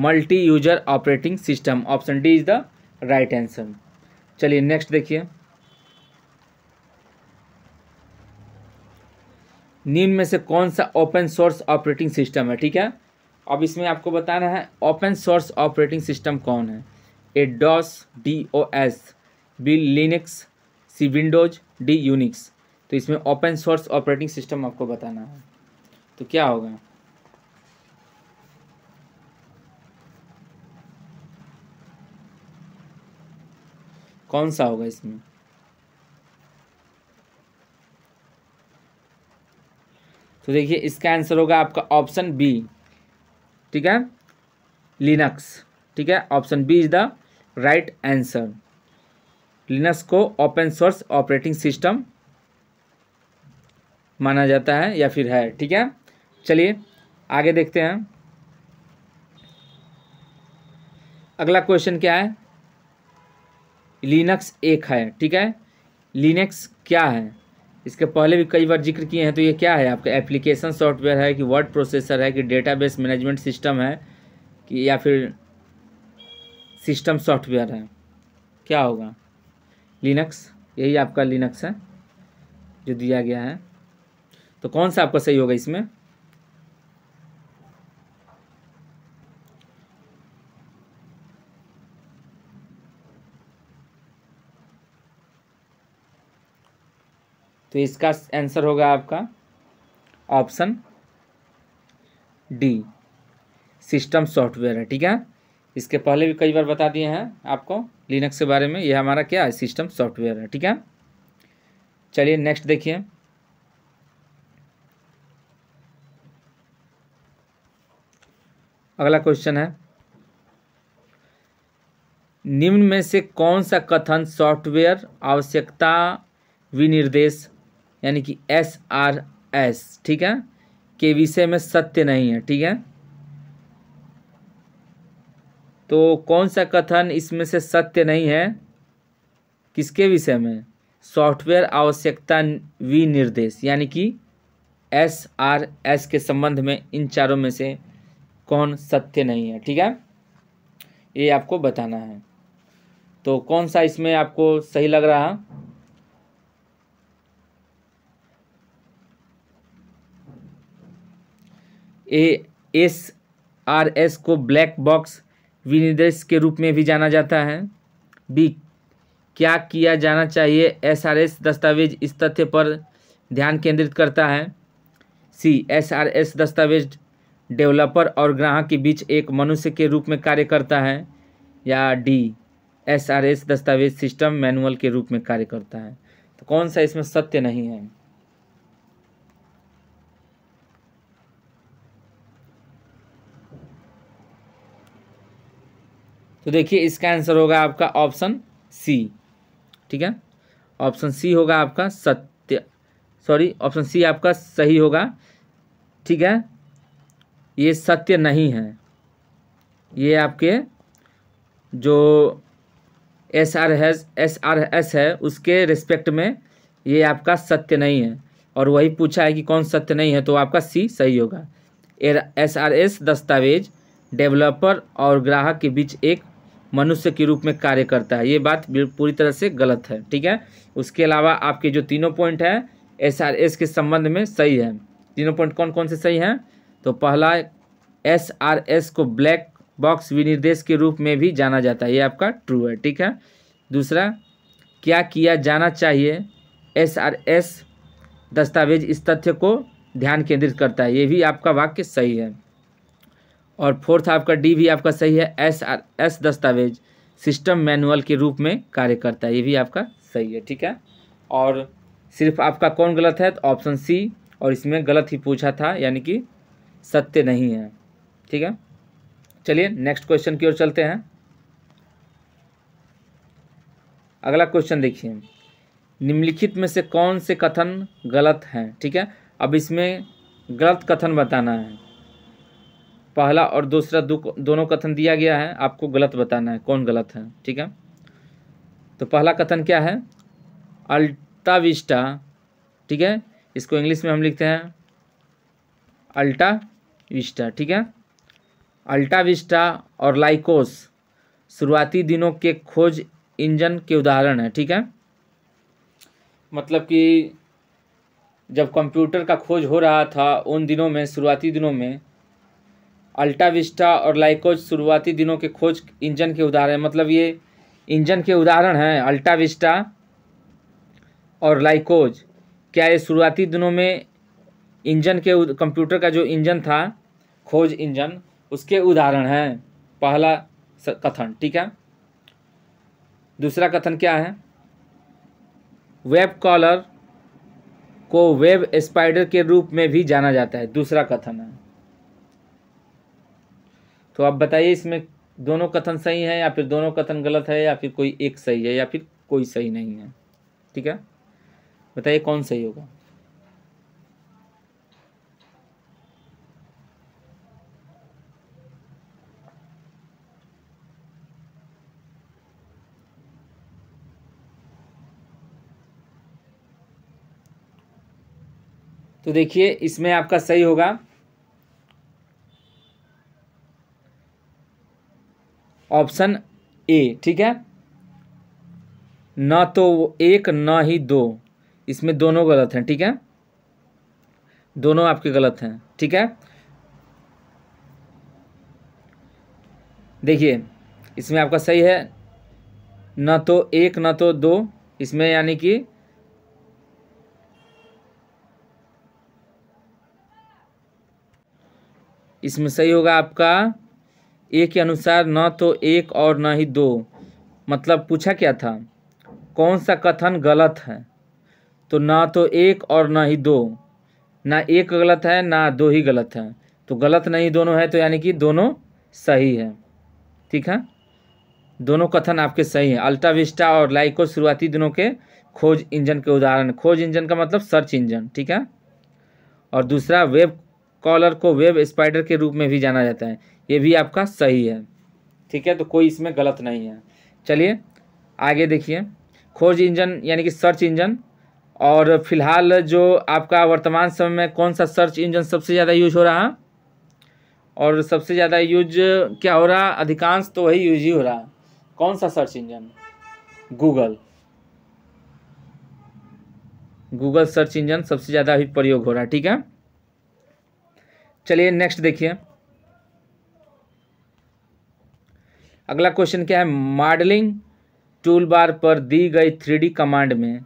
multi user operating system option D is the right answer चलिए नेक्स्ट देखिए निम्न में से कौन सा ओपन सोर्स ऑपरेटिंग सिस्टम है ठीक है अब इसमें आपको बताना है ओपन सोर्स ऑपरेटिंग सिस्टम कौन है A DOS D O S B Linux C Windows D Unix तो इसमें ओपन सोर्स ऑपरेटिंग सिस्टम आपको बताना है तो क्या होगा कौन सा होगा इसमें तो देखिए इसका आंसर होगा आपका ऑप्शन बी ठीक है लिनक्स ठीक है option B is the right answer Linux को ओपन सोर्स ऑपरेटिंग सिस्टम माना जाता है या फिर है ठीक है चलिए आगे देखते हैं अगला क्वेश्चन क्या है लिनक्स एक है ठीक है लिनक्स क्या है इसके पहले भी कई बार जिक्र किए हैं तो ये क्या है आपका एप्लीकेशन सॉफ्टवेयर है कि वर्ड प्रोसेसर है कि डेटाबेस मैनेजमेंट सिस्टम है कि या फिर सिस्टम सॉफ्टवेयर है क्या होगा लिनक्स यही आपका लिनक्स है जो दिया गया है तो कौन सा आपका सही होगा इसमें तो इसका आंसर होगा आपका ऑप्शन डी सिस्टम सॉफ्टवेयर है ठीक है इसके पहले भी कई बार बता दिए हैं आपको लिनक्स के बारे में यह हमारा क्या है सिस्टम सॉफ्टवेयर है ठीक है चलिए नेक्स्ट देखिए अगला क्वेश्चन है निम्न में से कौन सा कथन सॉफ्टवेयर आवश्यकता विनिर्देश यानी कि एस आर एस ठीक है के विषय में सत्य नहीं है ठीक है तो कौन सा कथन इसमें से सत्य नहीं है किसके विषय में सॉफ्टवेयर आवश्यकता विनिर्देश यानी कि एस आर एस के संबंध में इन चारों में से कौन सत्य नहीं है ठीक है ये आपको बताना है तो कौन सा इसमें आपको सही लग रहा ए एस आर एस को ब्लैक बॉक्स विनिर्देश के रूप में भी जाना जाता है बी क्या किया जाना चाहिए एसआरएस दस्तावेज इस तथ्य पर ध्यान केंद्रित करता है सी एसआरएस दस्तावेज डेवलपर और ग्राहक के बीच एक मनुष्य के रूप में कार्य करता है या डी एसआरएस दस्तावेज सिस्टम मैनुअल के रूप में कार्य करता है तो कौन सा इसमें सत्य नहीं है तो देखिए इसका आंसर होगा आपका ऑप्शन सी ठीक है ऑप्शन सी होगा आपका सत्य सॉरी ऑप्शन सी आपका सही होगा ठीक है ये सत्य नहीं है ये आपके जो S R S S R S है उसके रिस्पेक्ट में ये आपका सत्य नहीं है और वही पूछा है कि कौन सत्य नहीं है तो आपका सी सही होगा एस आर एस दस्तावेज डेवलपर और ग्राहक के बीच एक मनुष्य के रूप में कार्य करता है ये बात पूरी तरह से गलत है ठीक है उसके अलावा आपके जो तीनों पॉइंट है एस के संबंध में सही है तीनों पॉइंट कौन कौन से सही हैं तो पहला एस आर एस को ब्लैक बॉक्स विनिर्देश के रूप में भी जाना जाता है ये आपका ट्रू है ठीक है दूसरा क्या किया जाना चाहिए एस आर एस दस्तावेज इस तथ्य को ध्यान केंद्रित करता है ये भी आपका वाक्य सही है और फोर्थ आपका डी भी आपका सही है एस आर एस दस्तावेज सिस्टम मैनुअल के रूप में कार्य करता है ये भी आपका सही है ठीक है और सिर्फ आपका कौन गलत है तो ऑप्शन सी और इसमें गलत ही पूछा था यानी कि सत्य नहीं है ठीक है चलिए नेक्स्ट क्वेश्चन की ओर चलते हैं अगला क्वेश्चन देखिए निम्नलिखित में से कौन से कथन गलत हैं ठीक है अब इसमें गलत कथन बताना है पहला और दूसरा दो, दोनों कथन दिया गया है आपको गलत बताना है कौन गलत है ठीक है तो पहला कथन क्या है अल्टाविस्टा ठीक है इसको इंग्लिश में हम लिखते हैं अल्टा विस्टा ठीक है अल्टा विस्टा और लाइकोस शुरुआती दिनों के खोज इंजन के उदाहरण है ठीक है मतलब कि जब कंप्यूटर का खोज हो रहा था उन दिनों में शुरुआती दिनों में अल्टाविस्टा और लाइकोज शुरुआती दिनों के खोज इंजन के उदाहरण मतलब ये इंजन के उदाहरण हैं अल्टाविस्टा और लाइकोज क्या ये शुरुआती दिनों में इंजन के कंप्यूटर का जो इंजन था खोज इंजन उसके उदाहरण हैं पहला कथन ठीक है दूसरा कथन क्या है वेब कॉलर को वेब स्पाइडर के रूप में भी जाना जाता है दूसरा कथन है तो आप बताइए इसमें दोनों कथन सही है या फिर दोनों कथन गलत है या फिर कोई एक सही है या फिर कोई सही नहीं है ठीक है बताइए कौन सही होगा तो देखिए इसमें आपका सही होगा ऑप्शन ए ठीक है ना तो एक ना ही दो इसमें दोनों गलत हैं ठीक है दोनों आपके गलत हैं ठीक है देखिए इसमें आपका सही है ना तो एक ना तो दो इसमें यानी कि इसमें सही होगा आपका ए के अनुसार न तो एक और न ही दो मतलब पूछा क्या था कौन सा कथन गलत है तो ना तो एक और ना ही दो ना एक गलत है ना दो ही गलत है तो गलत नहीं दोनों है तो यानी कि दोनों सही है ठीक है दोनों कथन आपके सही हैं अल्टाविस्टा और लाइको शुरुआती दिनों के खोज इंजन के उदाहरण खोज इंजन का मतलब सर्च इंजन ठीक है और दूसरा वेब कॉलर को वेब स्पाइडर के रूप में भी जाना जाता है ये भी आपका सही है ठीक है तो कोई इसमें गलत नहीं है चलिए आगे देखिए खोज इंजन यानी कि सर्च इंजन और फिलहाल जो आपका वर्तमान समय में कौन सा सर्च इंजन सबसे ज़्यादा यूज हो रहा है और सबसे ज़्यादा यूज क्या हो रहा अधिकांश तो वही यूज ही हो रहा कौन सा search engine Google Google search engine सबसे ज़्यादा अभी प्रयोग हो रहा है ठीक है चलिए नेक्स्ट देखिए अगला क्वेश्चन क्या है मॉडलिंग टूल बार पर दी गई थ्री कमांड में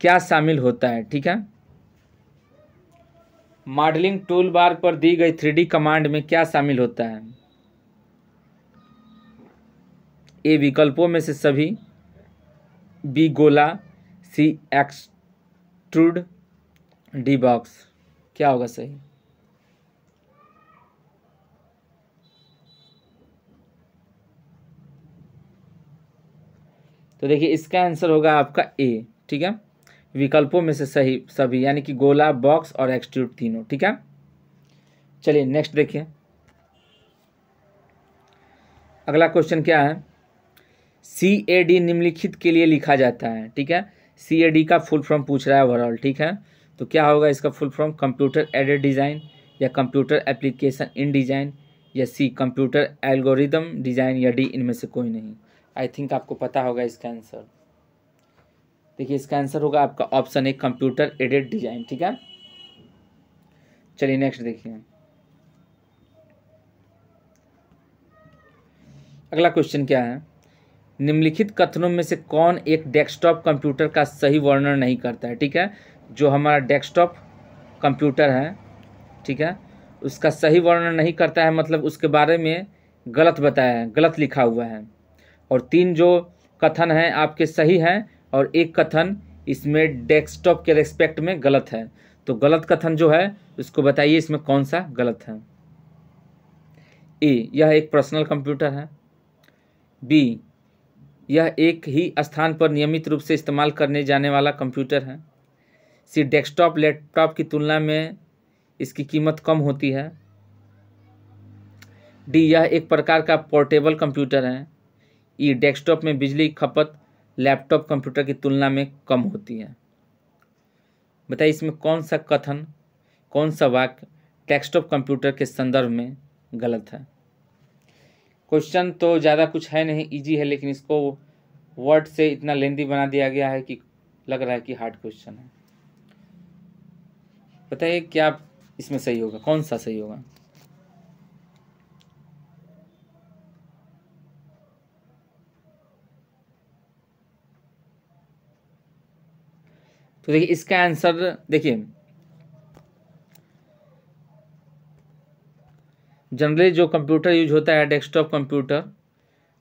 क्या शामिल होता है ठीक है मॉडलिंग टूल बार पर दी गई थ्री कमांड में क्या शामिल होता है ए विकल्पों में से सभी बी गोला सी एक्सट्रूड डी बॉक्स क्या होगा सही तो देखिए इसका आंसर होगा आपका ए ठीक है विकल्पों में से सही सभी यानी कि गोला बॉक्स और एक्सट्यूट तीनों ठीक है चलिए नेक्स्ट देखिए अगला क्वेश्चन क्या है सी ए डी निम्नलिखित के लिए लिखा जाता है ठीक है सी ए डी का फुल फॉर्म पूछ रहा है ओवरऑल ठीक है तो क्या होगा इसका full form computer aided design या कंप्यूटर एप्लीकेशन इन डिज़ाइन या सी कंप्यूटर एल्गोरिदम डिज़ाइन या डी इनमें से कोई नहीं आई थिंक आपको पता होगा इसका आंसर देखिए इसका आंसर होगा आपका option A computer aided design ठीक है चलिए नेक्स्ट देखिए अगला क्वेश्चन क्या है निम्नलिखित कथनों में से कौन एक डेस्कटॉप कंप्यूटर का सही वर्णन नहीं करता है ठीक है जो हमारा डेस्कटॉप कंप्यूटर है ठीक है उसका सही वर्णन नहीं करता है मतलब उसके बारे में गलत बताया है गलत लिखा हुआ है और तीन जो कथन हैं आपके सही हैं और एक कथन इसमें डेस्कटॉप के रेस्पेक्ट में गलत है तो गलत कथन जो है उसको बताइए इसमें कौन सा गलत है ए यह एक पर्सनल कंप्यूटर है बी यह एक ही स्थान पर नियमित रूप से इस्तेमाल करने जाने वाला कंप्यूटर है सी डेस्कटॉप लैपटॉप की तुलना में इसकी कीमत कम होती है डी यह एक प्रकार का पोर्टेबल कंप्यूटर है ई डेस्कटॉप में बिजली खपत लैपटॉप कंप्यूटर की तुलना में कम होती है बताइए इसमें कौन सा कथन कौन सा वाक्य डेस्कटॉप कंप्यूटर के संदर्भ में गलत है क्वेश्चन तो ज़्यादा कुछ है नहीं इजी है लेकिन इसको वर्ड से इतना लेंदी बना दिया गया है कि लग रहा है कि हार्ड क्वेश्चन है बताइए क्या इसमें सही होगा कौन सा सही होगा तो देखिए इसका आंसर देखिए जनरली जो कंप्यूटर यूज होता है डेस्कटॉप कंप्यूटर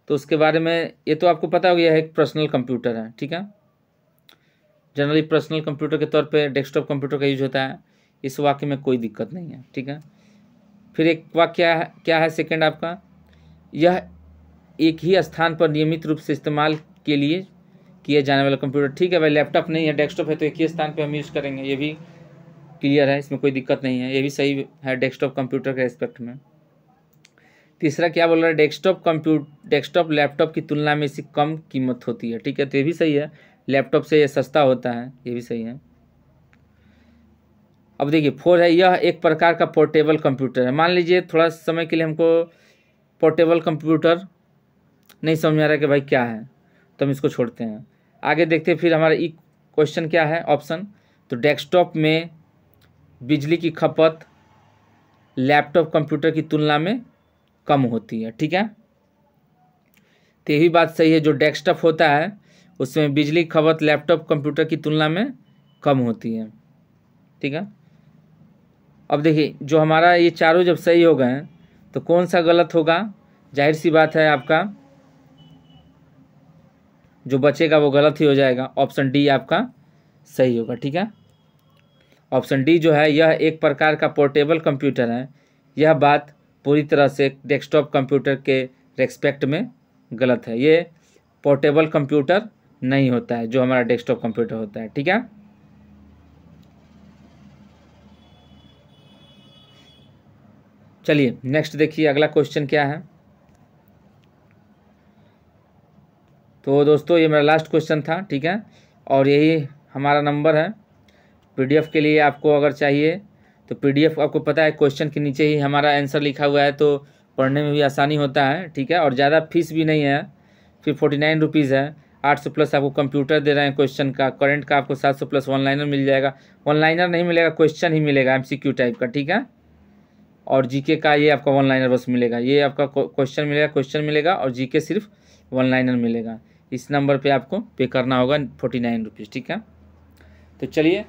तो उसके बारे में ये तो आपको पता हो गया है एक पर्सनल कंप्यूटर है ठीक है जनरली पर्सनल कंप्यूटर के तौर पे डेस्कटॉप कंप्यूटर का यूज होता है इस वाक्य में कोई दिक्कत नहीं है ठीक है फिर एक वाक्य क्या है सेकेंड आपका यह एक ही स्थान पर नियमित रूप से इस्तेमाल के लिए किए जाने वाला कंप्यूटर ठीक है भाई लैपटॉप नहीं है डेस्कटॉप है तो एक ही स्थान पे हम यूज़ करेंगे ये भी क्लियर है इसमें कोई दिक्कत नहीं है ये भी सही है डेस्कटॉप कंप्यूटर के रेस्पेक्ट में तीसरा क्या बोल रहा है डेस्कटॉप कंप्यूट डेस्कटॉप लैपटॉप की तुलना में इसकी कम कीमत होती है ठीक है तो ये भी सही है लैपटॉप से ये सस्ता होता है ये भी सही है अब देखिए फोर है यह एक प्रकार का पोर्टेबल कंप्यूटर है मान लीजिए थोड़ा समय के लिए हमको पोर्टेबल कंप्यूटर नहीं समझ आ रहा कि भाई क्या है तो हम इसको छोड़ते हैं आगे देखते फिर हमारा ई e क्वेश्चन क्या है ऑप्शन तो डेस्कटॉप में बिजली की खपत लैपटॉप कंप्यूटर की तुलना में कम होती है ठीक है तो यही बात सही है जो डेस्कटॉप होता है उसमें बिजली खपत लैपटॉप कंप्यूटर की तुलना में कम होती है ठीक है अब देखिए जो हमारा ये चारों जब सही हो गए हैं तो कौन सा गलत होगा जाहिर सी बात है आपका जो बचेगा वो गलत ही हो जाएगा ऑप्शन डी आपका सही होगा ठीक है ऑप्शन डी जो है यह एक प्रकार का पोर्टेबल कंप्यूटर है यह बात पूरी तरह से डेस्कटॉप कंप्यूटर के रेस्पेक्ट में गलत है ये पोर्टेबल कंप्यूटर नहीं होता है जो हमारा डेस्कटॉप कंप्यूटर होता है ठीक है चलिए नेक्स्ट देखिए अगला क्वेश्चन क्या है तो दोस्तों ये मेरा लास्ट क्वेश्चन था ठीक है और यही हमारा नंबर है पीडीएफ के लिए आपको अगर चाहिए तो पीडीएफ आपको पता है क्वेश्चन के नीचे ही हमारा आंसर लिखा हुआ है तो पढ़ने में भी आसानी होता है ठीक है और ज़्यादा फीस भी नहीं है फिर फोर्टी नाइन रुपीज़ है आठ सौ प्लस आपको कंप्यूटर दे रहे हैं क्वेश्चन का करंट का आपको सात सौ प्लस ऑनलाइनर मिल जाएगा ऑनलाइनर नहीं मिलेगा क्वेश्चन ही मिलेगा एम टाइप का ठीक है और जी का ये आपका ऑनलाइनर बस मिलेगा ये आपका क्वेश्चन मिलेगा क्वेश्चन मिलेगा और जी सिर्फ ऑनलाइनर मिलेगा इस नंबर पे आपको पे करना होगा फोर्टी नाइन रुपीज़ ठीक है तो चलिए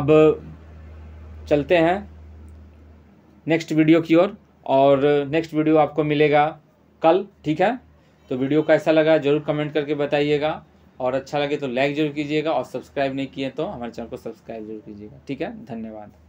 अब चलते हैं नेक्स्ट वीडियो की ओर और, और नेक्स्ट वीडियो आपको मिलेगा कल ठीक है तो वीडियो कैसा लगा जरूर कमेंट करके बताइएगा और अच्छा लगे तो लाइक जरूर कीजिएगा और सब्सक्राइब नहीं किए तो हमारे चैनल को सब्सक्राइब जरूर कीजिएगा ठीक है धन्यवाद